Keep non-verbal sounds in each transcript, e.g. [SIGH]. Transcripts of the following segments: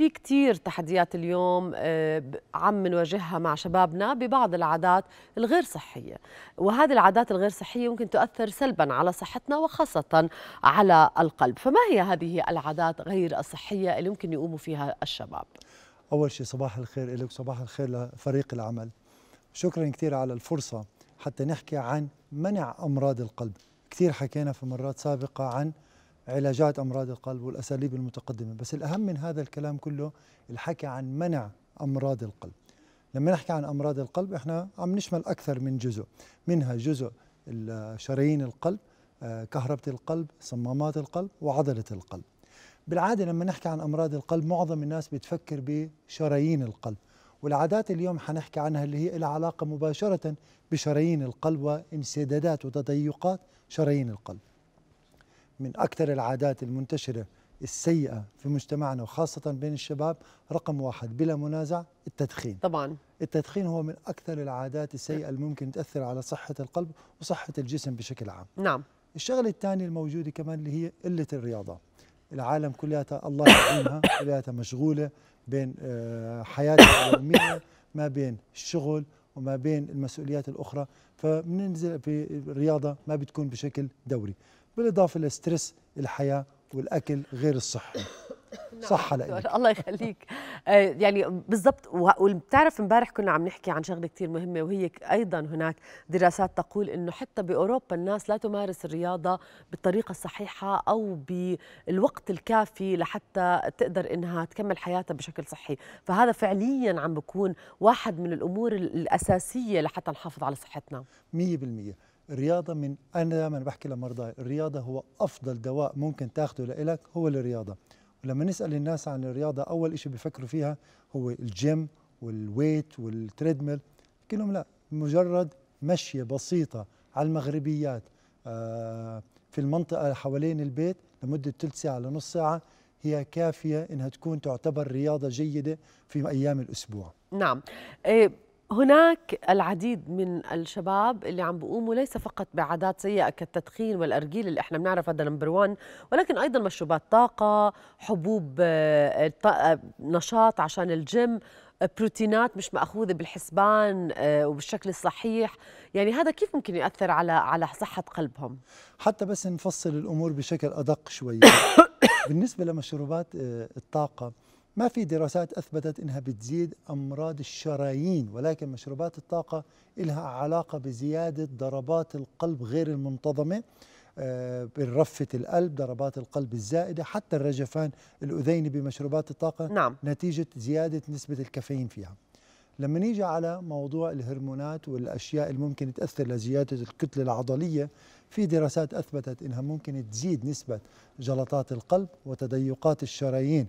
في كتير تحديات اليوم آه، عم نواجهها مع شبابنا ببعض العادات الغير صحية وهذه العادات الغير صحية ممكن تؤثر سلبا على صحتنا وخاصة على القلب فما هي هذه العادات غير الصحية اللي ممكن يقوموا فيها الشباب؟ أول شيء صباح الخير لك صباح الخير لفريق العمل شكرا كثير على الفرصة حتى نحكي عن منع أمراض القلب كثير حكينا في مرات سابقة عن علاجات امراض القلب والاساليب المتقدمه بس الاهم من هذا الكلام كله الحكي عن منع امراض القلب لما نحكي عن امراض القلب احنا عم نشمل اكثر من جزء منها جزء شرايين القلب آه، كهربة القلب صمامات القلب وعضلة القلب بالعادة لما نحكي عن أمراض القلب معظم الناس بتفكر بشرايين القلب والعادات اليوم حنحكي عنها اللي هي لها علاقة مباشرة بشرايين القلب وانسدادات وتضيقات شرايين القلب من أكثر العادات المنتشرة السيئة في مجتمعنا وخاصة بين الشباب رقم واحد بلا منازع التدخين طبعا التدخين هو من أكثر العادات السيئة الممكن تأثر على صحة القلب وصحة الجسم بشكل عام نعم الشغلة الثانية الموجودة كمان اللي هي قلة الرياضة العالم كلياتها الله يعينها كلياتها مشغولة بين آه، حياتها اليومية ما بين الشغل وما بين المسؤوليات الأخرى فبننزل في الرياضة ما بتكون بشكل دوري بالاضافه لستريس الحياه والاكل غير الصحي نعم. صحة لك [LAUGHS] الله يخليك آه، يعني بالضبط وبتعرف امبارح كنا عم نحكي عن شغله كثير مهمه وهي ايضا هناك دراسات تقول انه حتى باوروبا الناس لا تمارس الرياضه بالطريقه الصحيحه او بالوقت الكافي لحتى تقدر انها تكمل حياتها بشكل صحي فهذا فعليا عم بكون واحد من الامور الاساسيه لحتى نحافظ على صحتنا 100% الرياضة من أنا دائما بحكي لمرضاي الرياضة هو أفضل دواء ممكن تاخده لإلك هو الرياضة ولما نسأل الناس عن الرياضة أول شيء بيفكروا فيها هو الجيم والويت والتريدميل كلهم لا مجرد مشية بسيطة على المغربيات آه، في المنطقة حوالين البيت لمدة ثلث ساعة لنص ساعة هي كافية إنها تكون تعتبر رياضة جيدة في أيام الأسبوع نعم إيه، هناك العديد من الشباب اللي عم بيقوموا ليس فقط بعادات سيئه كالتدخين والارجيل اللي احنا بنعرف هذا نمبر 1 ولكن ايضا مشروبات طاقه حبوب آه، آه، نشاط عشان الجيم آه، بروتينات مش ماخوذه بالحسبان وبالشكل الصحيح يعني هذا كيف ممكن ياثر على على صحه قلبهم حتى بس نفصل الامور بشكل ادق شوي [COUGHS] بالنسبه لمشروبات الطاقه ما في دراسات أثبتت أنها بتزيد أمراض الشرايين ولكن مشروبات الطاقة إلها علاقة بزيادة ضربات القلب غير المنتظمة آه، برفة القلب ضربات القلب الزائدة حتى الرجفان الأذيني بمشروبات الطاقة نعم. نتيجة زيادة نسبة الكافيين فيها لما نيجي على موضوع الهرمونات والأشياء اللي ممكن تأثر لزيادة الكتلة العضلية في دراسات أثبتت أنها ممكن تزيد نسبة جلطات القلب وتضيقات الشرايين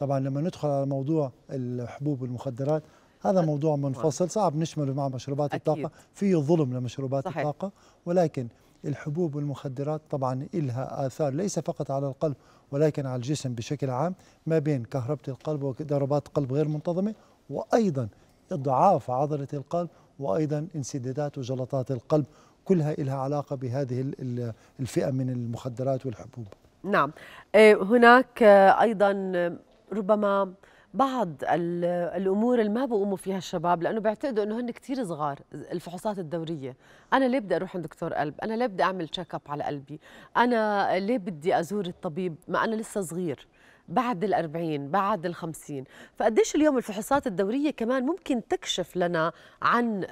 طبعا لما ندخل على موضوع الحبوب والمخدرات هذا موضوع منفصل صعب نشمله مع مشروبات أكيد. الطاقة فيه ظلم لمشروبات صحيح. الطاقة ولكن الحبوب والمخدرات طبعا إلها آثار ليس فقط على القلب ولكن على الجسم بشكل عام ما بين كهربة القلب وضربات قلب غير منتظمة وأيضا إضعاف عضلة القلب وأيضا انسدادات وجلطات القلب كلها إلها علاقة بهذه الفئة من المخدرات والحبوب نعم آه، هناك آه، أيضا ربما بعض الامور اللي ما بقوموا فيها الشباب لانه بيعتقدوا انه هن كثير صغار الفحوصات الدوريه انا ليه بدي اروح عند دكتور قلب انا ليه بدي اعمل تشيك اب على قلبي انا ليه بدي ازور الطبيب ما انا لسه صغير بعد الأربعين بعد الخمسين فقديش اليوم الفحوصات الدورية كمان ممكن تكشف لنا عن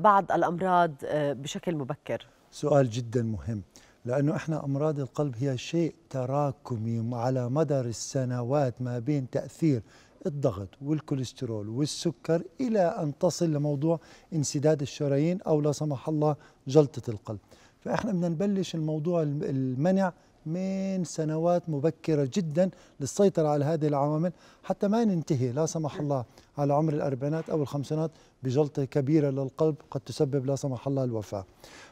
بعض الأمراض بشكل مبكر سؤال جدا مهم لأنه إحنا أمراض القلب هي شيء تراكمي على مدار السنوات ما بين تأثير الضغط والكوليسترول والسكر إلى أن تصل لموضوع انسداد الشرايين أو لا سمح الله جلطة القلب فإحنا بدنا نبلش الموضوع المنع من سنوات مبكرة جدا للسيطرة على هذه العوامل حتى ما ننتهي لا سمح الله على عمر الأربعينات أو الخمسينات بجلطة كبيرة للقلب قد تسبب لا سمح الله الوفاة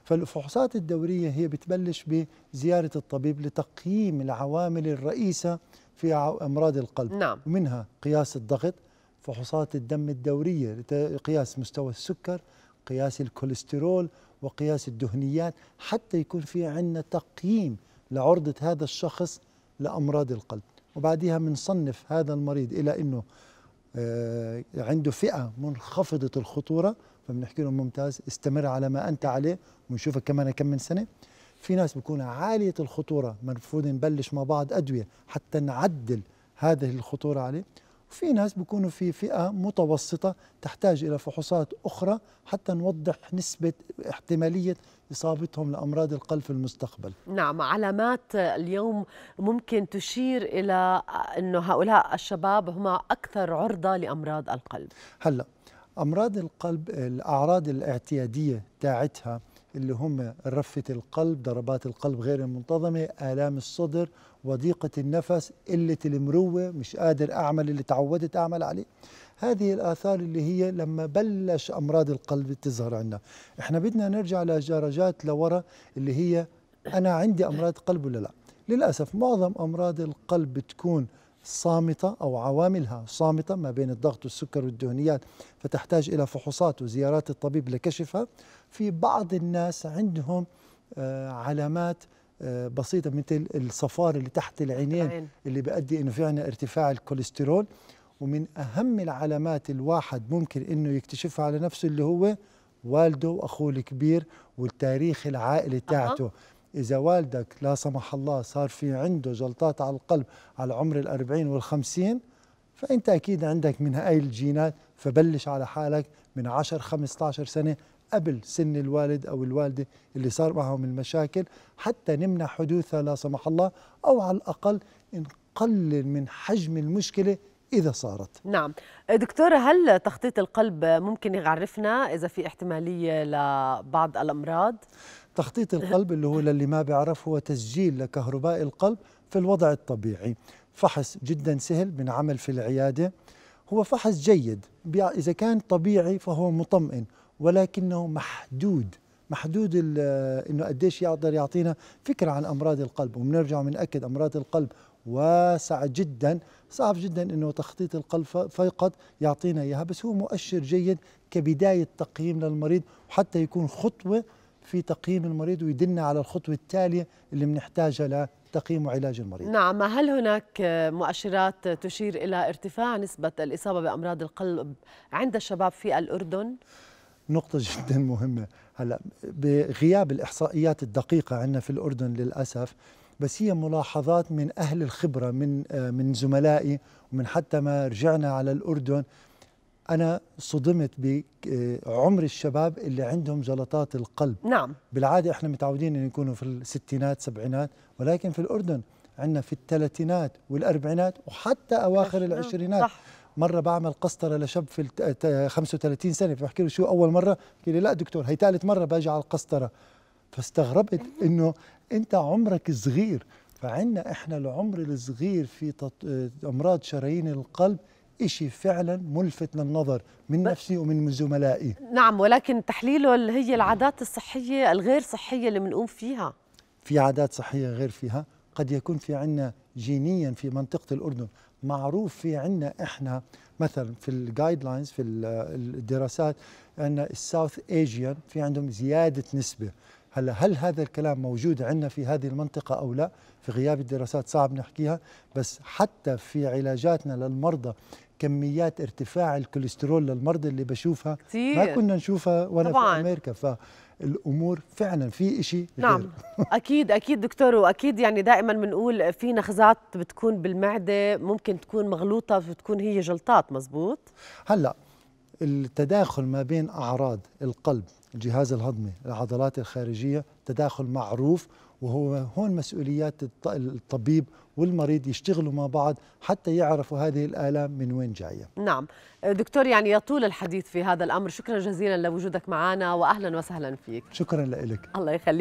فالفحوصات الدورية هي بتبلش بزيارة الطبيب لتقييم العوامل الرئيسة في أمراض القلب نعم. ومنها قياس الضغط فحوصات الدم الدورية لقياس مستوى السكر قياس الكوليسترول وقياس الدهنيات حتى يكون في عندنا تقييم لعرضة هذا الشخص لأمراض القلب وبعديها بنصنف هذا المريض إلى أنه آه، عنده فئة منخفضة الخطورة فبنحكي له ممتاز استمر على ما أنت عليه ونشوفك كمان كم من سنة في ناس بيكون عالية الخطورة المفروض نبلش مع بعض أدوية حتى نعدل هذه الخطورة عليه وفي ناس بيكونوا في فئة متوسطة تحتاج إلى فحوصات أخرى حتى نوضح نسبة احتمالية إصابتهم لأمراض القلب في المستقبل نعم علامات اليوم ممكن تشير إلى أن هؤلاء الشباب هم أكثر عرضة لأمراض القلب هلأ أمراض القلب الأعراض الاعتيادية تاعتها اللي هم رفة القلب ضربات القلب غير المنتظمة آلام الصدر وضيقة النفس قلة المروة مش قادر أعمل اللي تعودت أعمل عليه هذه الآثار اللي هي لما بلش أمراض القلب تظهر عندنا إحنا بدنا نرجع لدرجات لورا اللي هي أنا عندي أمراض قلب ولا لا للأسف معظم أمراض القلب بتكون صامتة أو عواملها صامتة ما بين الضغط والسكر والدهنيات فتحتاج إلى فحوصات وزيارات الطبيب لكشفها في بعض الناس عندهم آه، علامات آه، بسيطة مثل الصفار اللي تحت العينين اللي بيؤدي أنه في عنا ارتفاع الكوليسترول ومن أهم العلامات الواحد ممكن أنه يكتشفها على نفسه اللي هو والده وأخوه الكبير والتاريخ العائلي تاعته أه. إذا والدك لا سمح الله صار في عنده جلطات على القلب على عمر الأربعين والخمسين فأنت أكيد عندك من هاي الجينات فبلش على حالك من 10 15 سنة قبل سن الوالد أو الوالدة اللي صار معهم المشاكل حتى نمنع حدوثها لا سمح الله أو على الأقل نقلل من حجم المشكلة إذا صارت نعم دكتورة هل تخطيط القلب ممكن يعرفنا إذا في احتمالية لبعض الأمراض؟ تخطيط القلب اللي هو للي ما بيعرف هو تسجيل لكهرباء القلب في الوضع الطبيعي فحص جدا سهل بنعمل في العيادة هو فحص جيد إذا كان طبيعي فهو مطمئن ولكنه محدود محدود انه قديش يقدر يعطينا فكره عن امراض القلب وبنرجع بناكد امراض القلب واسعه جدا صعب جدا انه تخطيط القلب فقط يعطينا اياها بس هو مؤشر جيد كبدايه تقييم للمريض وحتى يكون خطوه في تقييم المريض ويدلنا على الخطوة التالية اللي بنحتاجها لتقييم وعلاج المريض نعم هل هناك مؤشرات تشير إلى ارتفاع نسبة الإصابة بأمراض القلب عند الشباب في الأردن؟ نقطة [LAUGHS] جدا مهمة هلا بغياب الإحصائيات الدقيقة عندنا في الأردن للأسف بس هي ملاحظات من أهل الخبرة من آه، من زملائي ومن حتى ما رجعنا على الأردن انا صدمت بعمر الشباب اللي عندهم جلطات القلب نعم بالعاده احنا متعودين ان يكونوا في الستينات سبعينات ولكن في الاردن عندنا في الثلاثينات والاربعينات وحتى اواخر نعم، العشرينات صح. مره بعمل قسطره لشاب في 35 سنه فبحكي له شو اول مره بحكي لي لا دكتور هي ثالث مره باجي على القسطره فاستغربت انه انت عمرك صغير فعندنا احنا العمر الصغير في آه، امراض شرايين القلب إشي فعلا ملفت للنظر من نفسي ومن زملائي نعم ولكن تحليله اللي هي العادات الصحية الغير صحية اللي بنقوم فيها في عادات صحية غير فيها قد يكون في عنا جينيا في منطقة الأردن معروف في عنا إحنا مثلا في الجايد لاينز في الدراسات أن الساوث ايجيان في عندهم زيادة نسبة هلا هل هذا الكلام موجود عندنا في هذه المنطقة أو لا؟ في غياب الدراسات صعب نحكيها بس حتى في علاجاتنا للمرضى كميات ارتفاع الكوليسترول للمرضى اللي بشوفها كتير. ما كنا نشوفها وانا طبعاً. في امريكا ف الامور فعلا في شيء نعم [LAUGHS] اكيد اكيد دكتور واكيد يعني دائما بنقول في نخزات بتكون بالمعده ممكن تكون مغلوطه بتكون هي جلطات مزبوط هلا التداخل ما بين اعراض القلب الجهاز الهضمي العضلات الخارجية تداخل معروف وهو هون مسؤوليات الطبيب والمريض يشتغلوا مع بعض حتى يعرفوا هذه الآلام من وين جاية نعم دكتور يعني يطول الحديث في هذا الأمر شكرا جزيلا لوجودك معنا وأهلا وسهلا فيك شكرا لك الله يخليك